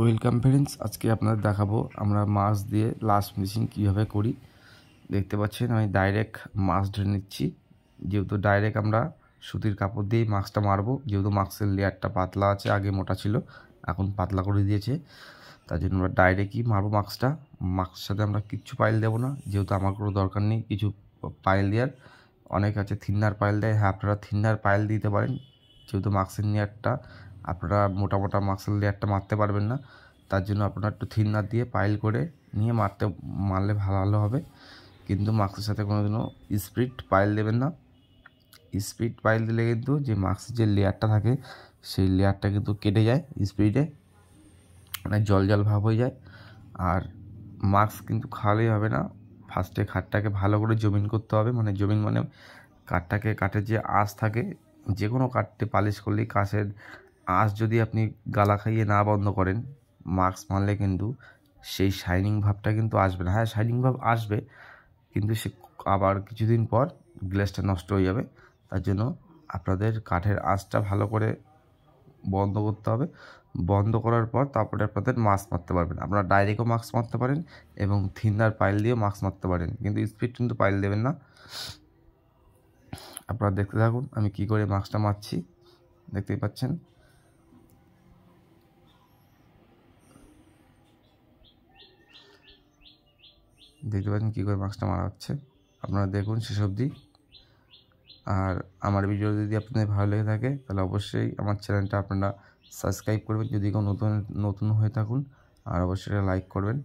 welcome friends আজকে আপনাদের দেখাবো আমরা মাছ দিয়ে লাস্ট ফিনিশিং কীভাবে করি দেখতে পাচ্ছেন আমি ডাইরেক্ট মাছ ধরে নিচ্ছি যেহেতু ডাইরেক্ট আমরা সুতির কাপড় দিয়েই মাছটা মারবো যেহেতু মাছের লেয়ারটা পাতলা আছে আগে মোটা ছিল এখন পাতলা করে দিয়েছে তার জন্য আমরা ডাইরেক্টই মারবো মাছটা মাছের সাথে আমরা কিচ্ছু পাইল দেবো না যেহেতু আমার কোনো দরকার নেই কিছু পাইল দেওয়ার অনেক আছে থিন্নার পাইল দেয় হ্যাঁ আপনারা থিন্নার পাইল দিতে পারেন যেহেতু মাক্সের নেয়ারটা আপনারা মোটা মোটা দিয়ে লেয়ারটা মারতে পারবেন না তার জন্য আপনারা একটু থিন্নার দিয়ে পাইল করে নিয়ে মারতে মারলে ভালো হবে কিন্তু মাক্সের সাথে কোনো দিনও স্প্রিড পাইল দেবেন না স্পিড পাইল দিলে কিন্তু যে মাস্কের যে লেয়ারটা থাকে সেই লেয়ারটা কিন্তু কেটে যায় স্পিডে মানে জল জল ভাব হয়ে যায় আর মাস্ক কিন্তু খাওয়ালেই হবে না ফার্স্টে খাটটাকে ভালো করে জমিন করতে হবে মানে জমিন মানে কাঠটাকে কাঠের যে আঁশ থাকে যে কোনো কাঠটি পালিশ করলেই কাশের আঁশ যদি আপনি গালা খাইয়ে না বন্ধ করেন মাস্ক মারলে কিন্তু সেই শাইনিং ভাবটা কিন্তু আসবে না হ্যাঁ শাইনিং ভাব আসবে কিন্তু সে আবার কিছুদিন পর গ্লাসটা নষ্ট হয়ে যাবে তার জন্য আপনাদের কাঠের আঁচটা ভালো করে বন্ধ করতে হবে বন্ধ করার পর তারপরে আপনাদের মাস্ক মারতে পারবেন আপনারা ডাইরেক্টও মাস্ক মারতে পারেন এবং থিনার পাইল দিয়েও মাস্ক মারতে পারেন কিন্তু স্পিড কিন্তু পাইল দেবেন না আপনারা দেখতে থাকুন আমি কি করে মাস্কটা মারছি দেখতেই পাচ্ছেন দেখতে পাচ্ছেন কী করে মাস্কটা মারা হচ্ছে আপনারা দেখুন সেসব অবধি আর আমার ভিডিও যদি আপনাদের ভালো লেগে থাকে তাহলে অবশ্যই আমার চ্যানেলটা আপনারা সাবস্ক্রাইব করবেন যদি কেউ নতুন নতুন হয়ে থাকুন আর অবশ্যই লাইক করবেন